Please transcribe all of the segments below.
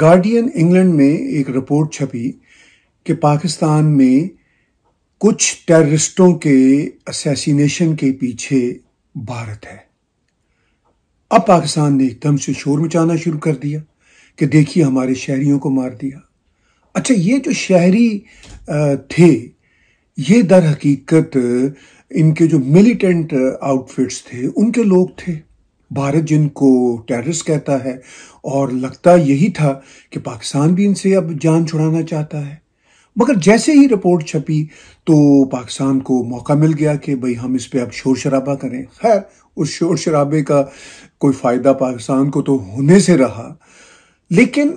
Guardian England में एक report छपी कि पाकिस्तान में कुछ टेररिस्टों के असैसिनेशन के पीछे भारत है अब पाकिस्तान ने एकदम से शोर मचाना शुरू कर दिया कि देखिए हमारे शहरियों को मार दिया अच्छा ये जो शहरी थे ये दर हकीकत इनके जो मिलिटेंट आउटफिट्स थे उनके लोग थे भारत जिनको टेररिस्ट कहता है और लगता यही था कि पाकिस्तान भी इनसे अब जान छुड़ाना चाहता है मगर जैसे ही रिपोर्ट छपी तो पाकिस्तान को मौका मिल गया कि भाई हम इस पर अब शोर शराबा करें खैर उस शोर शराबे का कोई फ़ायदा पाकिस्तान को तो होने से रहा लेकिन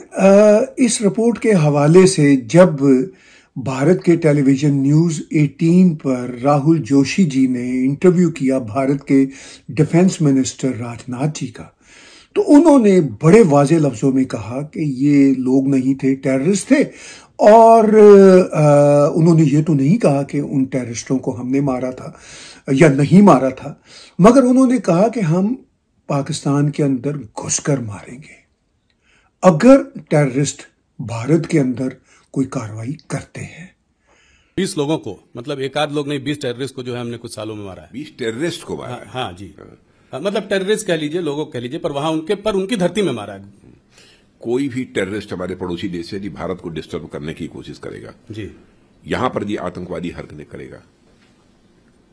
इस रिपोर्ट के हवाले से जब भारत के टेलीविजन न्यूज़ 18 पर राहुल जोशी जी ने इंटरव्यू किया भारत के डिफेंस मिनिस्टर राजनाथ जी का तो उन्होंने बड़े वाजे लफ्ज़ों में कहा कि ये लोग नहीं थे टेररिस्ट थे और आ, उन्होंने ये तो नहीं कहा कि उन टेररिस्टों को हमने मारा था या नहीं मारा था मगर उन्होंने कहा कि हम पाकिस्तान के अंदर घुसकर मारेंगे अगर टेररिस्ट भारत के अंदर कोई कार्रवाई करते हैं बीस लोगों को मतलब एक आध लोग नहीं बीस टेररिस्ट को जो है हमने कुछ सालों में मारा है बीस टेररिस्ट को मारा हाँ, हाँ जी हाँ। हाँ, मतलब टेररिस्ट कह लीजिए लोगों को कह लीजिए पर वहां उनके पर उनकी धरती में मारा है कोई भी टेररिस्ट हमारे पड़ोसी देश से भारत को डिस्टर्ब करने की कोशिश करेगा जी यहां पर ये आतंकवादी हरकतें करेगा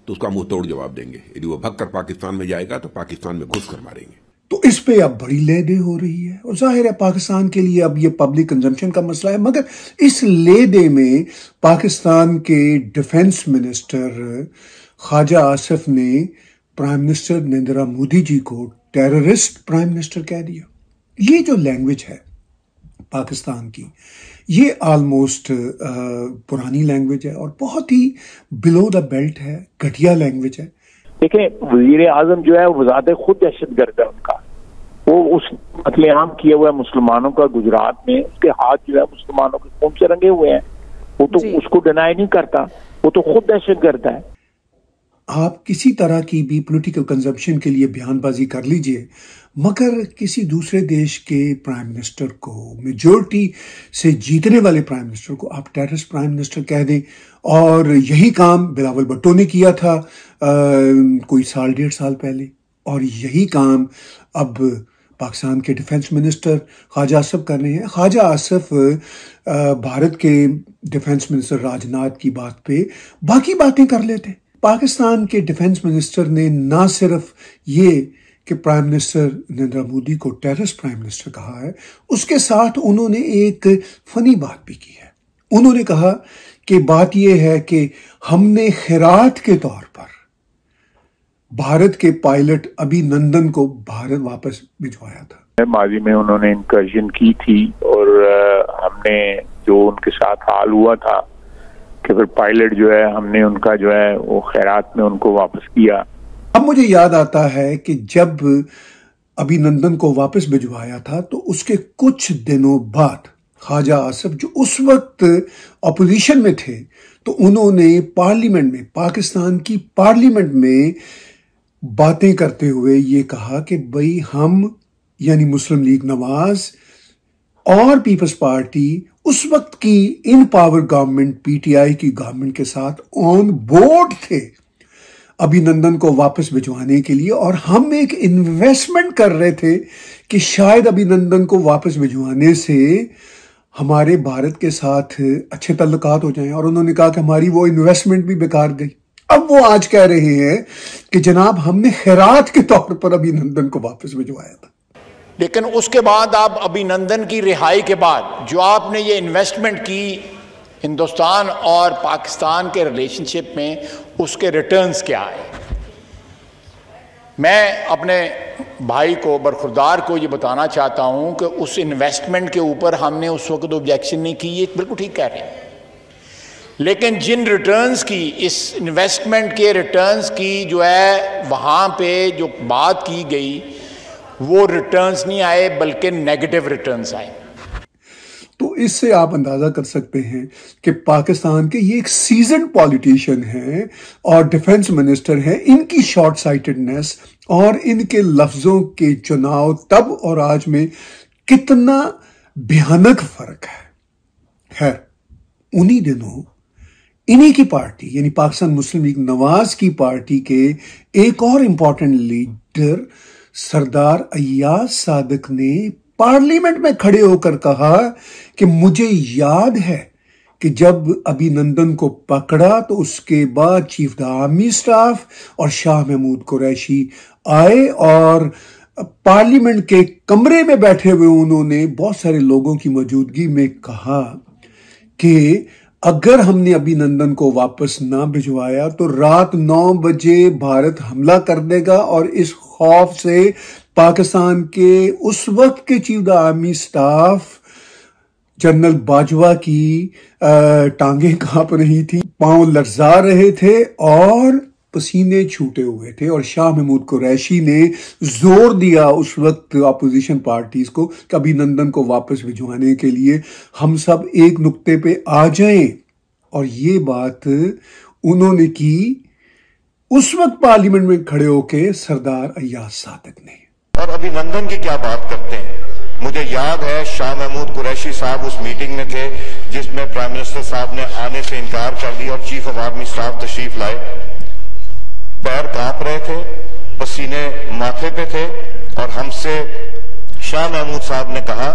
तो उसका मुंह तोड़ जवाब देंगे यदि वो भगकर पाकिस्तान में जाएगा तो पाकिस्तान में घुस कर मारेंगे तो इस पे अब बड़ी ले दे हो रही है और जाहिर है पाकिस्तान के लिए अब ये पब्लिक कंजम्पशन का मसला है मगर इस ले दे में पाकिस्तान के डिफेंस मिनिस्टर ख्वाजा आसिफ ने प्राइम मिनिस्टर नरेंद्र मोदी जी को टेररिस्ट प्राइम मिनिस्टर कह दिया ये जो लैंग्वेज है पाकिस्तान की ये ऑलमोस्ट पुरानी लैंग्वेज है और बहुत ही बिलो द बेल्ट है घटिया लैंग्वेज है देखिए वजीर आजम जो है वजात खुद दहशत गर्द है उनका उस कतलेआम किए हुए मुसलमानों का गुजरात में उसके हाथ जो है मुसलमानों के खून से रंगे हुए हैं वो तो उसको डिनाई नहीं करता वो तो खुद दहशत गर्द है आप किसी तरह की भी पॉलिटिकल कंजम्पशन के लिए बयानबाजी कर लीजिए मगर किसी दूसरे देश के प्राइम मिनिस्टर को मेजोरिटी से जीतने वाले प्राइम मिनिस्टर को आप टेरिस प्राइम मिनिस्टर कह दें और यही काम बिलावल भट्टो ने किया था आ, कोई साल डेढ़ साल पहले और यही काम अब पाकिस्तान के डिफेंस मिनिस्टर ख्वाजा आसफ कर रहे हैं ख्वाजा आसफ भारत के डिफेंस मिनिस्टर राजनाथ की बात पे बाकी बातें कर लेते पाकिस्तान के डिफेंस मिनिस्टर ने ना सिर्फ ये कि प्राइम मिनिस्टर नरेंद्र मोदी को टेरिस प्राइम मिनिस्टर कहा है उसके साथ उन्होंने एक फनी बात भी की है उन्होंने कहा कि बात यह है कि हमने खैरात के तौर पर भारत के पायलट अभिनंदन को भारत वापस भिजवाया था माजी में उन्होंने इंकर्जन की थी और हमने जो उनके साथ हाल हुआ था कि फिर पायलट जो है हमने उनका जो है वो खैरात में उनको वापस किया अब मुझे याद आता है कि जब अभिनंदन को वापस भिजवाया था तो उसके कुछ दिनों बाद ख्वाजा आसफ जो उस वक्त अपोजिशन में थे तो उन्होंने पार्लियामेंट में पाकिस्तान की पार्लियामेंट में बातें करते हुए ये कहा कि भाई हम यानी मुस्लिम लीग नवाज और पीपल्स पार्टी उस वक्त की इन पावर गवर्नमेंट पीटीआई की गवर्नमेंट के साथ ऑन बोर्ड थे अभिनंदन को वापस भिजवाने के लिए और हम एक इन्वेस्टमेंट कर रहे थे कि शायद अभिनंदन को वापस भिजवाने से हमारे भारत के साथ अच्छे तल्लक हो जाएं और उन्होंने कहा कि हमारी वो इन्वेस्टमेंट भी बेकार गई अब वो आज कह रहे हैं कि जनाब हमने खैरात के तौर पर अभिनंदन को वापस भिजवाया था लेकिन उसके बाद आप अभिनंदन की रिहाई के बाद जो आपने ये इन्वेस्टमेंट की हिंदुस्तान और पाकिस्तान के रिलेशनशिप में उसके रिटर्न्स क्या आए मैं अपने भाई को बरखुरदार को ये बताना चाहता हूँ कि उस इन्वेस्टमेंट के ऊपर हमने उस वक्त ऑब्जेक्शन नहीं की ये बिल्कुल ठीक कह रहे हैं लेकिन जिन रिटर्न्स की इस इन्वेस्टमेंट के रिटर्न्स की जो है वहाँ पे जो बात की गई वो रिटर्न्स नहीं आए बल्कि नेगेटिव रिटर्न्स आए तो इससे आप अंदाजा कर सकते हैं कि पाकिस्तान के ये एक सीजन पॉलिटिशियन हैं और डिफेंस मिनिस्टर हैं इनकी शॉर्ट साइटेडनेस और इनके लफ्जों के चुनाव तब और आज में कितना भयानक फर्क है है उन्हीं दिनों इन्हीं की पार्टी यानी पाकिस्तान मुस्लिम लीग नवाज की पार्टी के एक और इंपॉर्टेंट लीडर सरदार अयाज सादक ने पार्लियामेंट में खड़े होकर कहा कि मुझे याद है कि जब अभिनंदन को पकड़ा तो उसके बाद चीफ द आर्मी स्टाफ और शाह महमूद कुरैशी आए और पार्लियामेंट के कमरे में बैठे हुए उन्होंने बहुत सारे लोगों की मौजूदगी में कहा कि अगर हमने अभिनंदन को वापस ना भिजवाया तो रात 9 बजे भारत हमला कर देगा और इस खौफ से पाकिस्तान के उस वक्त के chief the army staff general Bajwa की टांगें कांप रही थी पांव लरजा रहे थे और पसीने छूटे हुए थे और शाह महमूद कुरैशी ने जोर दिया उस वक्त अपोजिशन पार्टीज को कि अभिनंदन को वापस भिजवाने के लिए हम सब एक नुक्ते पे आ जाएं और ये बात उन्होंने की उस वक्त पार्लियामेंट में खड़े होके सरदार अयाज सादक ने और अभिनंदन की क्या बात करते हैं मुझे याद है शाह महमूद कुरैशी साहब उस मीटिंग में थे जिसमें प्राइम मिनिस्टर साहब ने आने से इनकार कर दिया और चीफ ऑफ आर्मी स्टाफ तशरीफ लाए पैर कांप रहे थे पसीने माथे पे थे और हमसे शाह महमूद साहब ने कहा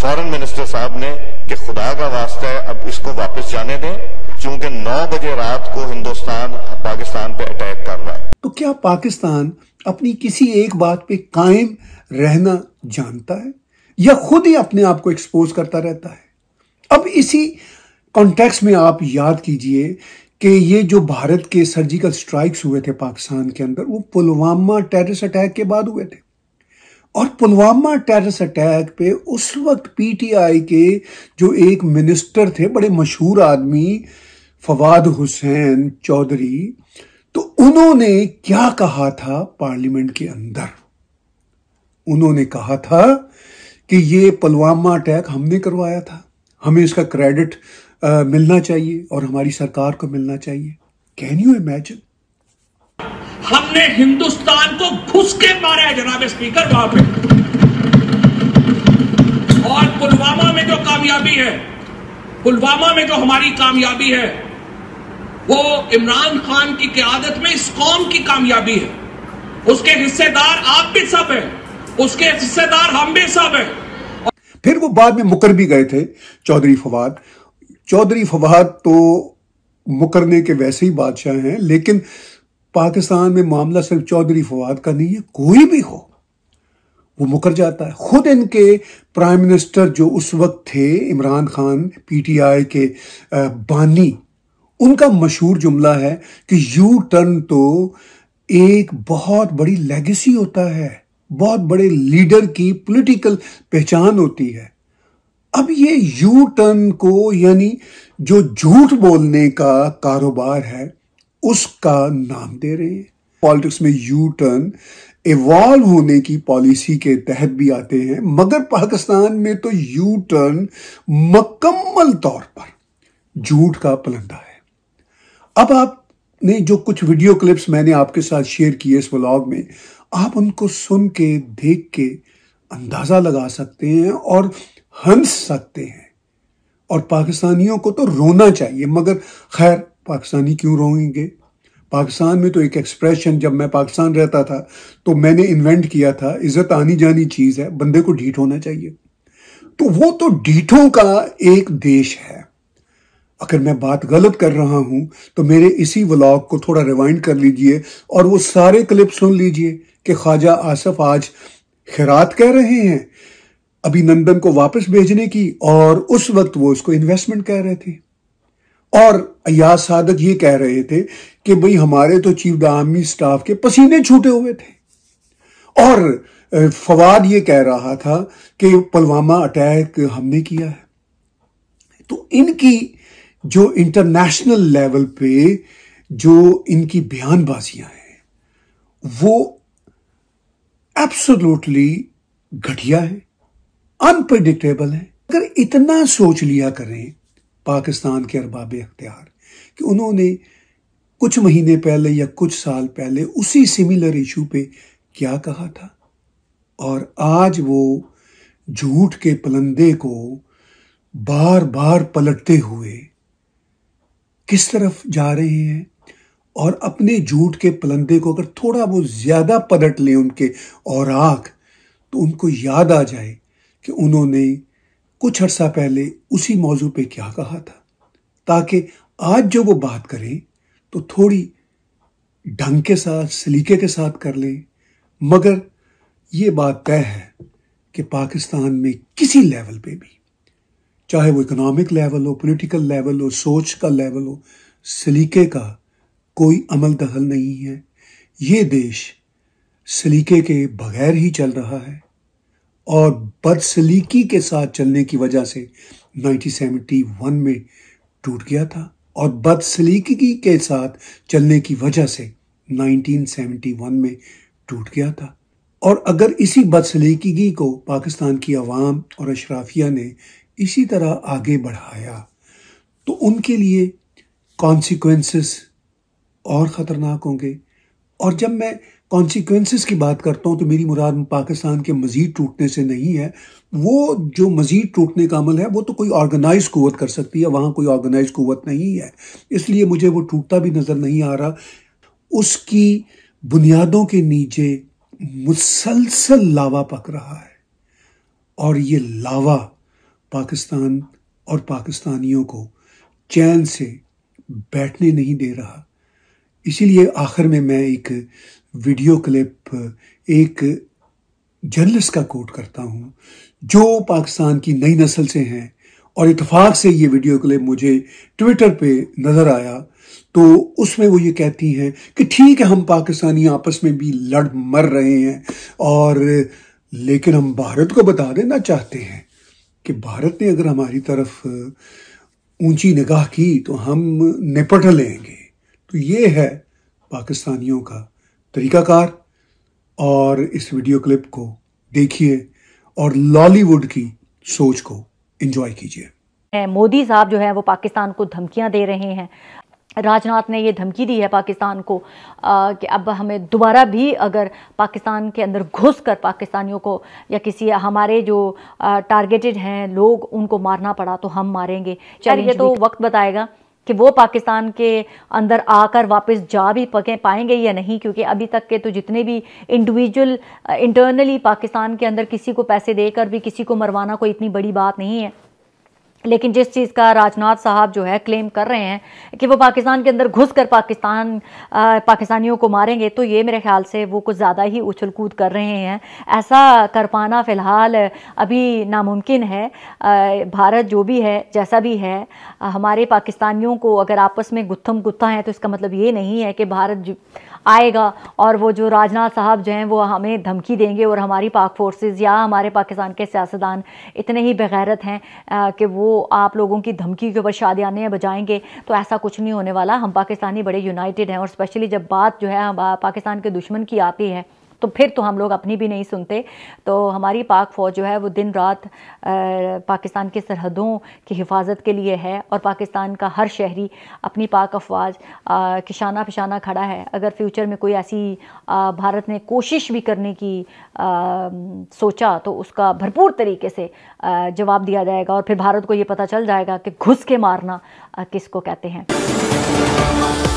फॉरेन मिनिस्टर साहब ने कि खुदा का वास्ता है अब इसको वापस जाने दें क्योंकि 9 बजे रात को हिंदुस्तान पाकिस्तान पे अटैक कर रहा है तो क्या पाकिस्तान अपनी किसी एक बात पे कायम रहना जानता है या खुद ही अपने आप को एक्सपोज करता रहता है अब इसी कॉन्टेक्स्ट में आप याद कीजिए कि ये जो भारत के सर्जिकल स्ट्राइक्स हुए थे पाकिस्तान के अंदर वो पुलवामा टेररिस्ट अटैक के बाद हुए थे और पुलवामा टेररिस्ट अटैक पे उस वक्त पीटीआई के जो एक मिनिस्टर थे बड़े मशहूर आदमी फवाद हुसैन चौधरी तो उन्होंने क्या कहा था पार्लियामेंट के अंदर उन्होंने कहा था कि ये पुलवामा अटैक हमने करवाया था हमें इसका क्रेडिट आ, मिलना चाहिए और हमारी सरकार को मिलना चाहिए कैन यू इमेजिन हमने हिंदुस्तान को घुस के मारा है जनाब स्पीकर वहां पे और पुलवामा में जो कामयाबी है पुलवामा में जो हमारी कामयाबी है वो इमरान खान की क्यादत में इस कौम की कामयाबी है उसके हिस्सेदार आप भी सब हैं उसके हिस्सेदार हम भी सब हैं फिर वो बाद में मुकर भी गए थे चौधरी फवाद चौधरी फवाद तो मुकरने के वैसे ही बादशाह हैं लेकिन पाकिस्तान में मामला सिर्फ चौधरी फवाद का नहीं है कोई भी हो वो मुकर जाता है खुद इनके प्राइम मिनिस्टर जो उस वक्त थे इमरान खान पीटीआई के बानी उनका मशहूर जुमला है कि यू टर्न तो एक बहुत बड़ी लेगेसी होता है बहुत बड़े लीडर की पॉलिटिकल पहचान होती है अब ये यू टर्न को यानी जो झूठ बोलने का कारोबार है उसका नाम दे रहे हैं पॉलिटिक्स में यू टर्न इवॉल्व होने की पॉलिसी के तहत भी आते हैं मगर पाकिस्तान में तो यू टर्न मकम्मल तौर पर झूठ का पलंदा है अब आपने जो कुछ वीडियो क्लिप्स मैंने आपके साथ शेयर किए इस व्लॉग में आप उनको सुन के देख के अंदाज़ा लगा सकते हैं और हंस सकते हैं और पाकिस्तानियों को तो रोना चाहिए मगर खैर पाकिस्तानी क्यों रोएंगे पाकिस्तान में तो एक एक्सप्रेशन जब मैं पाकिस्तान रहता था तो मैंने इन्वेंट किया था इज्जत आनी जानी चीज़ है बंदे को ढीठ होना चाहिए तो वो तो ढीठों का एक देश है अगर मैं बात गलत कर रहा हूं तो मेरे इसी व्लॉग को थोड़ा रिवाइंड कर लीजिए और वो सारे क्लिप सुन लीजिए कि ख्वाजा आसफ आज खैरात कह रहे हैं अभिनंदन को वापस भेजने की और उस वक्त वो इसको इन्वेस्टमेंट कह रहे थे और अयाज सादक ये कह रहे थे कि भाई हमारे तो चीफ आर्मी स्टाफ के पसीने छूटे हुए थे और फवाद ये कह रहा था कि पुलवामा अटैक हमने किया है तो इनकी जो इंटरनेशनल लेवल पे जो इनकी बयानबाजियां हैं वो एब्सोल्युटली घटिया है अनप्रडिक्टेबल है अगर इतना सोच लिया करें पाकिस्तान के अरबाब अख्तियार कि उन्होंने कुछ महीने पहले या कुछ साल पहले उसी सिमिलर इशू पे क्या कहा था और आज वो झूठ के पलंदे को बार बार पलटते हुए किस तरफ जा रहे हैं और अपने झूठ के पलंदे को अगर थोड़ा वो ज़्यादा पलट लें उनके और आख तो उनको याद आ जाए कि उन्होंने कुछ अर्सा पहले उसी मौजू पे क्या कहा था ताकि आज जो वो बात करें तो थोड़ी ढंग के साथ सलीके के साथ कर लें मगर ये बात तय है कि पाकिस्तान में किसी लेवल पे भी चाहे वो इकोनॉमिक लेवल हो पॉलिटिकल लेवल हो सोच का लेवल हो सलीके का कोई अमल दखल नहीं है ये देश सलीके के बगैर ही चल रहा है और बदसलीकी के साथ चलने की वजह से 1971 में टूट गया था और बदसलीकी के साथ चलने की वजह से 1971 में टूट गया था और अगर इसी बदसलीकी को पाकिस्तान की आवाम और अशराफिया ने इसी तरह आगे बढ़ाया तो उनके लिए कॉन्सिक्वेंसेस और ख़तरनाक होंगे और जब मैं कॉन्सिक्वेंसेस की बात करता हूँ तो मेरी मुराद पाकिस्तान के मज़ीद टूटने से नहीं है वो जो मज़ीद टूटने का अमल है वो तो कोई ऑर्गेनाइज कुत कर सकती है वहाँ कोई ऑर्गेनाइज कुत नहीं है इसलिए मुझे वो टूटता भी नज़र नहीं आ रहा उसकी बुनियादों के नीचे मुसलसल लावा पक रहा है और ये लावा पाकिस्तान और पाकिस्तानियों को चैन से बैठने नहीं दे रहा इसीलिए आखिर में मैं एक वीडियो क्लिप एक जर्नलिस्ट का कोट करता हूं जो पाकिस्तान की नई नस्ल से हैं और इतफाक से ये वीडियो क्लिप मुझे ट्विटर पे नज़र आया तो उसमें वो ये कहती हैं कि ठीक है हम पाकिस्तानी आपस में भी लड़ मर रहे हैं और लेकिन हम भारत को बता देना चाहते हैं कि भारत ने अगर हमारी तरफ ऊंची निगाह की तो हम निपट लेंगे तो ये है पाकिस्तानियों का तरीकाकार और इस वीडियो क्लिप को देखिए और लॉलीवुड की सोच को एंजॉय कीजिए मोदी साहब जो है वो पाकिस्तान को धमकियां दे रहे हैं राजनाथ ने ये धमकी दी है पाकिस्तान को आ, कि अब हमें दोबारा भी अगर पाकिस्तान के अंदर घुस कर पाकिस्तानियों को या किसी हमारे जो टारगेटेड हैं लोग उनको मारना पड़ा तो हम मारेंगे चलिए तो वक्त बताएगा कि वो पाकिस्तान के अंदर आकर वापस जा भी पके पाएंगे या नहीं क्योंकि अभी तक के तो जितने भी इंडिविजुअल इंटरनली uh, पाकिस्तान के अंदर किसी को पैसे देकर भी किसी को मरवाना कोई इतनी बड़ी बात नहीं है लेकिन जिस चीज़ का राजनाथ साहब जो है क्लेम कर रहे हैं कि वो पाकिस्तान के अंदर घुस कर पाकिस्तान आ, पाकिस्तानियों को मारेंगे तो ये मेरे ख्याल से वो कुछ ज़्यादा ही उछल कूद कर रहे हैं ऐसा कर पाना फ़िलहाल अभी नामुमकिन है आ, भारत जो भी है जैसा भी है आ, हमारे पाकिस्तानियों को अगर आपस में गुत्थम गुत्था है तो इसका मतलब ये नहीं है कि भारत आएगा और वो जो राजनाथ साहब जो हैं वो हमें धमकी देंगे और हमारी पाक फोर्सेस या हमारे पाकिस्तान के सियासतदान इतने ही बेगैरत हैं कि वो वो आप लोगों की धमकी के ऊपर शादियाने बजाएंगे तो ऐसा कुछ नहीं होने वाला हम पाकिस्तानी बड़े यूनाइटेड हैं और स्पेशली जब बात जो है पाकिस्तान के दुश्मन की आती है तो फिर तो हम लोग अपनी भी नहीं सुनते तो हमारी पाक फ़ौज जो है वो दिन रात पाकिस्तान की सरहदों की हिफाजत के लिए है और पाकिस्तान का हर शहरी अपनी पाक अफवाज किशाना पिशाना खड़ा है अगर फ्यूचर में कोई ऐसी भारत ने कोशिश भी करने की सोचा तो उसका भरपूर तरीके से जवाब दिया जाएगा और फिर भारत को ये पता चल जाएगा कि घुस के मारना किसको कहते हैं